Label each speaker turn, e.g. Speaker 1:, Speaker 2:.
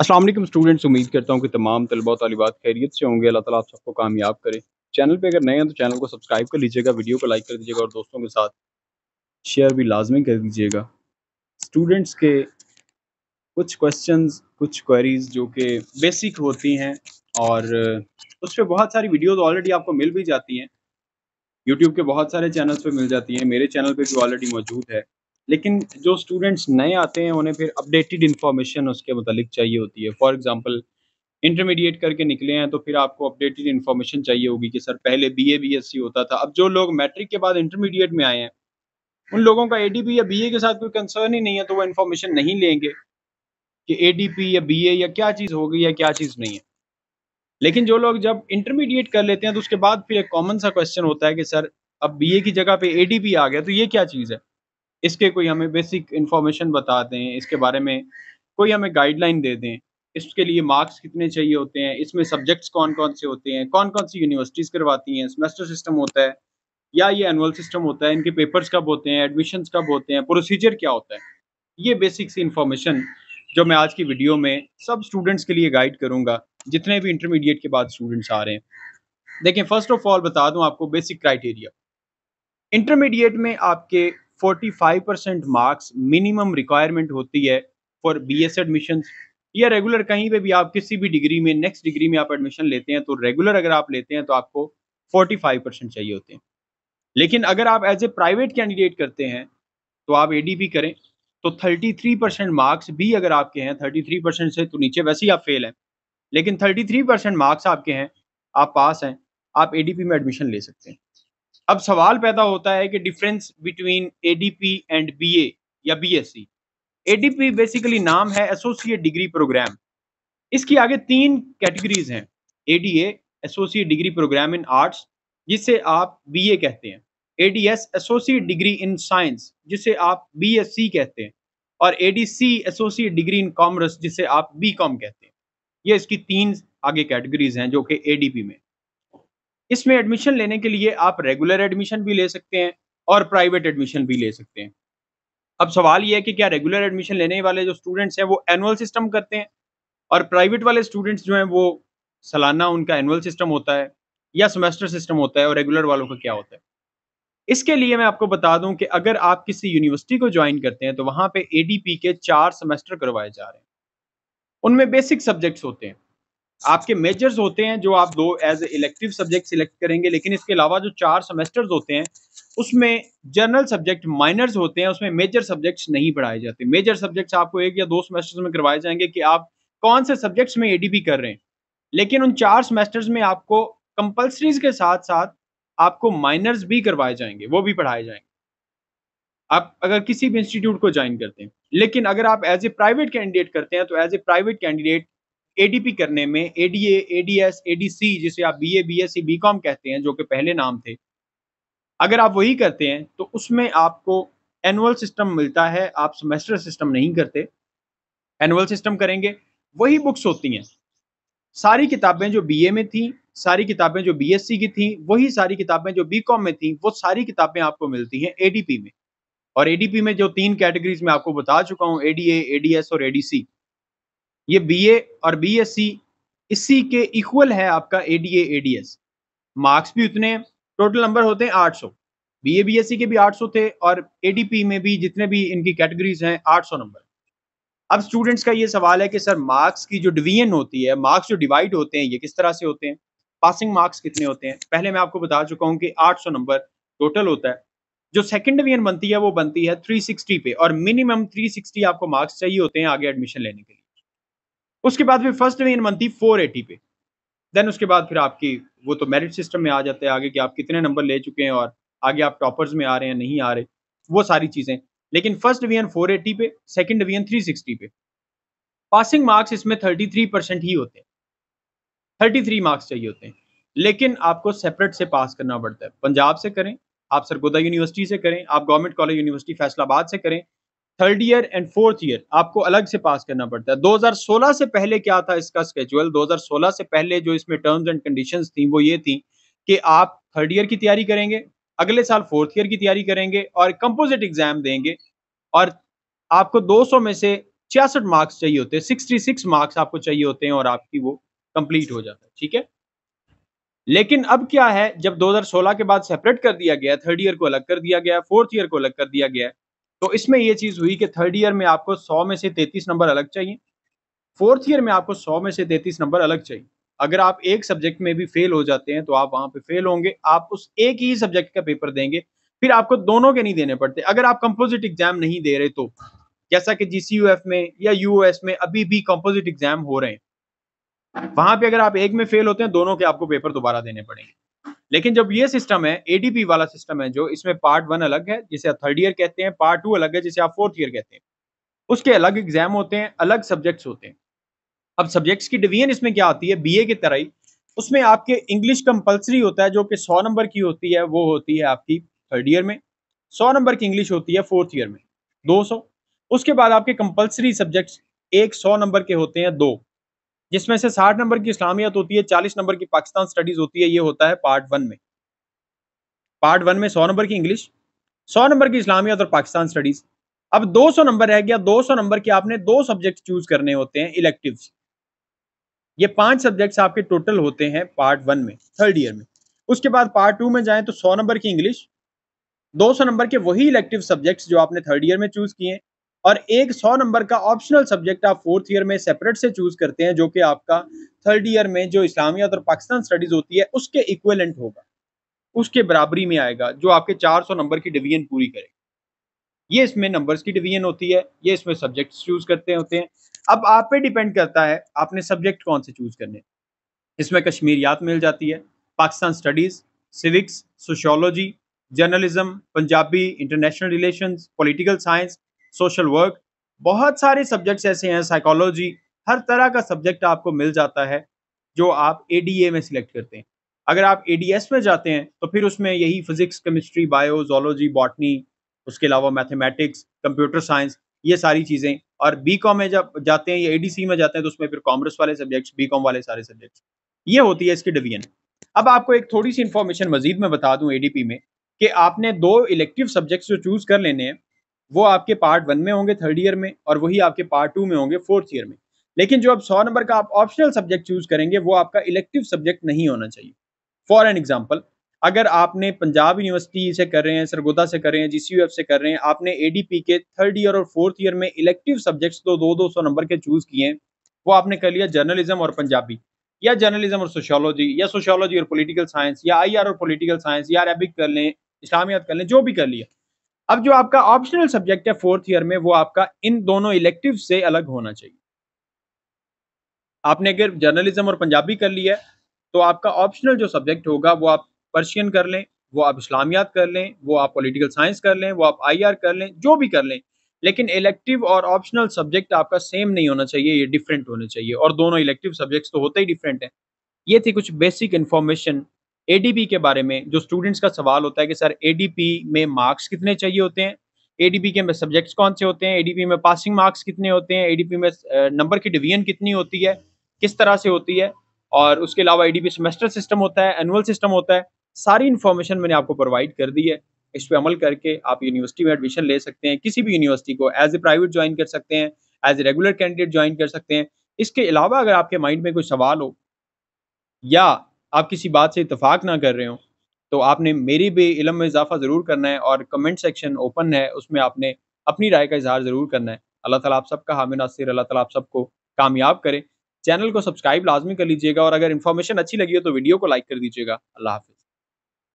Speaker 1: Aslam students उम्मीद करता हूँ कि तमाम तलबा तलबात खैरियत से होंगे अल्लाह ताला आप सबको कामयाब करे चैनल पे अगर नए हैं तो चैनल को सब्सक्राइब कर लीजिएगा वीडियो को लाइक कर दीजिएगा और दोस्तों के साथ शेयर भी लाजमी कर दीजिएगा स्टूडेंट्स के कुछ क्वेश्चन कुछ क्वेरीज जो कि बेसिक होती हैं और उस पर बहुत सारी वीडियोज़ ऑलरेडी आपको मिल भी जाती हैं यूट्यूब के बहुत सारे चैनल्स पर मिल जाती हैं मेरे चैनल पर भी ऑलरेडी मौजूद है लेकिन जो स्टूडेंट्स नए आते हैं उन्हें फिर अपडेटेड इन्फॉर्मेशन उसके मतलब चाहिए होती है फॉर एग्ज़ाम्पल इंटरमीडिएट करके निकले हैं तो फिर आपको अपडेटेड इन्फॉर्मेशन चाहिए होगी कि सर पहले B A B S C होता था अब जो लोग मैट्रिक के बाद इंटरमीडिएट में आए हैं उन लोगों का ए या बी के साथ कोई कंसर्न ही नहीं है तो वो इन्फॉर्मेशन नहीं लेंगे कि ए या बी या क्या चीज़ हो गई या क्या चीज़ नहीं है लेकिन जो लोग जब इंटरमीडिएट कर लेते हैं तो उसके बाद फिर एक कॉमन सा क्वेश्चन होता है कि सर अब बीए की जगह पे एडीपी आ गया तो ये क्या चीज़ है इसके कोई हमें बेसिक इन्फॉर्मेशन बता दें इसके बारे में कोई हमें गाइडलाइन दे दें इसके लिए मार्क्स कितने चाहिए होते हैं इसमें सब्जेक्ट्स कौन कौन से होते हैं कौन कौन सी यूनिवर्सिटीज़ करवाती हैं सेमेस्टर सिस्टम होता है या ये एनुअल सिस्टम होता है इनके पेपर्स कब होते हैं एडमिशन कब होते हैं प्रोसीजर क्या होता है ये बेसिक सी इन्फॉर्मेशन जो मैं आज की वीडियो में सब स्टूडेंट्स के लिए गाइड करूंगा जितने भी इंटरमीडिएट के बाद स्टूडेंट्स आ रहे हैं देखें फर्स्ट ऑफ ऑल बता दूं आपको बेसिक क्राइटेरिया इंटरमीडिएट में आपके 45 परसेंट मार्क्स मिनिमम रिक्वायरमेंट होती है फॉर बी एस एडमिशन या रेगुलर कहीं पे भी आप किसी भी डिग्री में नेक्स्ट डिग्री में आप एडमिशन लेते हैं तो रेगुलर अगर आप लेते हैं तो आपको 45 परसेंट चाहिए होते हैं लेकिन अगर आप एज ए प्राइवेट कैंडिडेट करते हैं तो आप ए करें तो 33 परसेंट मार्क्स भी अगर आपके हैं 33 परसेंट से तो नीचे वैसे ही आप फेल हैं लेकिन 33 परसेंट मार्क्स आपके हैं आप पास हैं आप ए में एडमिशन ले सकते हैं अब सवाल पैदा होता है कि difference between ADP and BA या बीएससी एडीपी बेसिकली नाम है एसोसिएट डिग्री प्रोग्राम इसकी आगे तीन कैटेगरीज हैं ADA associate degree program in arts जिसे आप बीए कहते हैं ADS associate degree in science जिसे आप बीएससी कहते हैं और ADC associate degree in commerce जिसे आप बीकॉम कहते हैं ये इसकी तीन आगे कैटेगरीज हैं जो कि एडीपी में इसमें एडमिशन लेने के लिए आप रेगुलर एडमिशन भी ले सकते हैं और प्राइवेट एडमिशन भी ले सकते हैं अब सवाल यह है कि क्या रेगुलर एडमिशन लेने वाले जो स्टूडेंट्स हैं वो एनुअल सिस्टम करते हैं और प्राइवेट वाले स्टूडेंट्स जो हैं वो सालाना उनका एनुअल सिस्टम होता है या सेमेस्टर सिस्टम होता है और रेगुलर वालों का क्या होता है इसके लिए मैं आपको बता दूं कि अगर आप किसी यूनिवर्सिटी को ज्वाइन करते हैं तो वहां पे एडीपी के चार सेमेस्टर करवाए जा रहे हैं उनमें बेसिक सब्जेक्ट्स होते हैं आपके मेजर्स होते हैं जो आप दो एज इलेक्टिव सब्जेक्ट सिलेक्ट करेंगे लेकिन इसके अलावा जो चार सेमेस्टर्स होते हैं उसमें जनरल सब्जेक्ट माइनर्स होते हैं उसमें मेजर सब्जेक्ट्स नहीं पढ़ाए जाते मेजर सब्जेक्ट्स आपको एक या दो सेमेस्टर्स में करवाए जाएंगे कि आप कौन से सब्जेक्ट्स में पी कर रहे हैं लेकिन उन चार सेमेस्टर्स में आपको कंपल्सरीज के साथ साथ आपको माइनर्स भी करवाए जाएंगे वो भी पढ़ाए जाएंगे आप अगर किसी भी इंस्टीट्यूट को ज्वाइन करते हैं लेकिन अगर आप एज ए प्राइवेट कैंडिडेट करते हैं तो as a private candidate ADP करने में एडीए एडीएस एडीसी जिसे आप बीए बीएससी बीकॉम कहते हैं जो कि पहले नाम थे अगर आप वही करते हैं तो उसमें आपको एनुअल सिस्टम मिलता है आप सेमेस्टर सिस्टम नहीं करते एनुअल सिस्टम करेंगे वही बुक्स होती हैं सारी किताबें जो बीए में थी सारी किताबें जो बीएससी की थी वही सारी किताबें जो बीकॉम में थी वो सारी किताबें आपको मिलती हैं एडीपी में और एडीपी में जो तीन कैटेगरीज में आपको बता चुका हूँ एडीए एडीएस और एडीसी ये बीए और बीएससी इसी के इक्वल है आपका एडीए एडीएस मार्क्स भी उतने टोटल नंबर होते हैं 800 बीए बीएससी के भी 800 थे और एडीपी में भी जितने भी इनकी कैटेगरीज हैं 800 नंबर अब स्टूडेंट्स का ये सवाल है कि सर मार्क्स की जो डिवीजन होती है मार्क्स जो डिवाइड होते हैं ये किस तरह से होते हैं पासिंग मार्क्स कितने होते हैं पहले मैं आपको बता चुका हूँ कि सौ नंबर टोटल होता है जो सेकंड डिवीजन बनती है वो बनती है 360 पे और मिनिमम 360 आपको मार्क्स चाहिए होते हैं आगे एडमिशन लेने के लिए उसके बाद फिर फर्स्ट डिवीजन बनती फोर एटी पे देन उसके बाद फिर आपकी वो तो मेरिट सिस्टम में आ जाते हैं आगे कि आप कितने नंबर ले चुके हैं और आगे आप टॉपर्स में आ रहे हैं नहीं आ रहे वो सारी चीज़ें लेकिन फर्स्ट डिवीजन फोर एटी पे सेकेंड डिवीजन थ्री सिक्सटी पे पासिंग मार्क्स इसमें थर्टी थ्री परसेंट ही होते हैं थर्टी थ्री मार्क्स चाहिए होते हैं लेकिन आपको सेपरेट से पास करना पड़ता है पंजाब से करें आप सरगोदा यूनिवर्सिटी से करें आप गवर्नमेंट कॉलेज यूनिवर्सिटी फैसलाबाद से करें third year and fourth year आपको अलग से पास करना पड़ता है 2016 से पहले क्या था इसका स्केजुअल 2016 से पहले जो इसमें टर्म्स एंड कंडीशन थी वो ये थी कि आप थर्ड ईयर की तैयारी करेंगे अगले साल फोर्थ ईयर की तैयारी करेंगे और कंपोजिट एग्जाम देंगे और आपको 200 में से छियासठ मार्क्स चाहिए होते हैं सिक्सटी सिक्स मार्क्स आपको चाहिए होते हैं और आपकी वो कंप्लीट हो जाता है ठीक है लेकिन अब क्या है जब 2016 के बाद सेपरेट कर दिया गया थर्ड ईयर को अलग कर दिया गया फोर्थ ईयर को अलग कर दिया गया तो इसमें यह चीज़ हुई कि थर्ड ईयर में आपको सौ में से तैतीस नंबर अलग चाहिए फोर्थ ईयर में आपको सौ में से तैतीस नंबर अलग चाहिए अगर आप एक सब्जेक्ट में भी फेल हो जाते हैं तो आप वहां पे फेल होंगे आप उस एक ही सब्जेक्ट का पेपर देंगे फिर आपको दोनों के नहीं देने पड़ते अगर आप कंपोजिट एग्जाम नहीं दे रहे तो जैसा कि जीसीयूएफ में या यूएस में अभी भी कंपोजिट एग्जाम हो रहे हैं वहां पे अगर आप एक में फेल होते हैं दोनों के आपको पेपर दोबारा देने पड़ेंगे लेकिन जब ये सिस्टम है एडीपी वाला सिस्टम है जो इसमें पार्ट वन अलग है जिसे आप थर्ड ईयर कहते हैं पार्ट टू अलग है जिसे आप फोर्थ ईयर कहते हैं उसके अलग एग्जाम होते हैं अलग सब्जेक्ट्स होते हैं अब सब्जेक्ट्स की डिवीजन इसमें क्या आती है बीए की तरह ही उसमें आपके इंग्लिश कंपलसरी होता है जो कि सौ नंबर की होती है वो होती है आपकी थर्ड ईयर में सौ नंबर की इंग्लिश होती है फोर्थ ईयर में दो सौ उसके बाद आपके कंपलसरी सब्जेक्ट्स एक सौ नंबर के होते हैं दो जिसमें से साठ नंबर की इस्लामियत होती है चालीस नंबर की पाकिस्तान स्टडीज होती है ये होता है पार्ट वन में पार्ट वन में सौ नंबर की इंग्लिश सौ नंबर की इस्लामियत और पाकिस्तान स्टडीज अब 200 नंबर रह गया 200 नंबर के आपने दो सब्जेक्ट चूज करने होते हैं इलेक्टिव ये पांच सब्जेक्ट्स आपके टोटल होते हैं पार्ट वन में थर्ड ईयर में उसके बाद पार्ट टू में जाए तो सौ नंबर की इंग्लिश सौ नंबर के वही इलेक्टिव सब्जेक्ट्स जो आपने थर्ड ईयर में चूज किए और एक सौ नंबर का ऑप्शनल सब्जेक्ट आप फोर्थ ईयर में सेपरेट से चूज करते हैं जो कि आपका थर्ड ईयर में जो इस्लामियत और पाकिस्तान स्टडीज होती है उसके इक्वेलेंट होगा उसके बराबरी में आएगा जो आपके सौ नंबर की डिवीजन पूरी करेगा ये इसमें नंबर्स की डिवीजन होती है ये इसमें सब्जेक्ट्स चूज करते होते हैं अब आप पे डिपेंड करता है आपने सब्जेक्ट कौन से चूज करने इसमें कश्मीरियात मिल जाती है Pakistan studies civics sociology journalism Punjabi international relations political science social work बहुत सारे सब्जेक्ट्स ऐसे हैं साइकोलॉजी हर तरह का सब्जेक्ट आपको मिल जाता है जो आप ए में सिलेक्ट करते हैं अगर आप ए में जाते हैं तो फिर उसमें यही physics chemistry bio zoology botany उसके अलावा मैथमेटिक्स कंप्यूटर साइंस ये सारी चीज़ें और बी कॉम में जब जाते हैं या ए में जाते हैं तो उसमें फिर कॉमर्स वाले सब्जेक्ट्स बी कॉम वाले सारे सब्जेक्ट्स ये होती है इसकी डिवीजन अब आपको एक थोड़ी सी इन्फॉर्मेशन मजीद में बता डी पी में कि आपने दो इलेक्टिव सब्जेक्ट्स जो चूज़ कर लेने हैं वो आपके पार्ट वन में होंगे थर्ड ईयर में और वही आपके पार्ट टू में होंगे फोर्थ ईयर में लेकिन जो आप सौ नंबर का आप ऑप्शनल सब्जेक्ट चूज करेंगे वो आपका इलेक्टिव सब्जेक्ट नहीं होना चाहिए फॉर एन एग्जाम्पल अगर आपने पंजाब यूनिवर्सिटी से कर रहे हैं सरगोदा से कर रहे हैं जी से कर रहे हैं आपने ए के थर्ड ईयर और फोर्थ ईयर में इलेक्टिव सब्जेक्ट्स तो दो दो सौ नंबर के चूज किए हैं वो आपने कर लिया जर्नलिज्म और पंजाबी या जर्नलिज्म और सोशोलॉजी या सोशोलॉजी और पोलिटिकल साइंस या आई और पोलिटिकल साइंस या अरेबिक कर लें इस्लामियात कर लें जो भी कर लिया अब जो आपका ऑप्शनल सब्जेक्ट है फोर्थ ईयर में वो आपका इन दोनों इलेक्टिव से अलग होना चाहिए आपने अगर जर्नलिज्म और पंजाबी कर लिया तो आपका ऑप्शनल जो सब्जेक्ट होगा वो आप पर्शियन कर लें वो आप इस्लामियात कर लें वो आप पॉलिटिकल साइंस कर लें वो आप आईआर कर लें जो भी कर लें लेकिन इलेक्टिव और ऑप्शनल सब्जेक्ट आपका सेम नहीं होना चाहिए ये डिफरेंट होने चाहिए और दोनों इलेक्टिव सब्जेक्ट्स तो होते ही डिफरेंट हैं ये थी कुछ बेसिक इन्फॉर्मेशन एडीपी के बारे में जो स्टूडेंट्स का सवाल होता है कि सर एडीपी में मार्क्स कितने चाहिए होते हैं एडीपी के में सब्जेक्ट्स कौन से होते हैं एडीपी में पासिंग मार्क्स कितने होते हैं एडीपी में नंबर की डिवीजन कितनी होती है किस तरह से होती है और उसके अलावा एडीपी सेमेस्टर सिस्टम होता है एनुअल सिस्टम होता है सारी इन्फॉर्मेशन मैंने आपको प्रोवाइड कर दी है इस पर अमल करके आप यूनिवर्सिटी में एडमिशन ले सकते हैं किसी भी यूनिवर्सिटी को एज ए प्राइवेट ज्वाइन कर सकते हैं as a regular candidate join कर सकते हैं इसके अलावा अगर आपके माइंड में कोई सवाल हो या आप किसी बात से इतफाक़ ना कर रहे हो तो आपने मेरी भी इलम में इजाफ़ा ज़रूर करना है और कमेंट सेक्शन ओपन है उसमें आपने अपनी राय का इजहार ज़रूर करना है अल्लाह ताला आप सबका हामी नासिर अल्लाह ताला आप सबको कामयाब करे चैनल को सब्सक्राइब लाजमी कर लीजिएगा और अगर इन्फॉर्मेशन अच्छी लगी हो तो वीडियो को लाइक कर दीजिएगा अल्लाह हाफिज़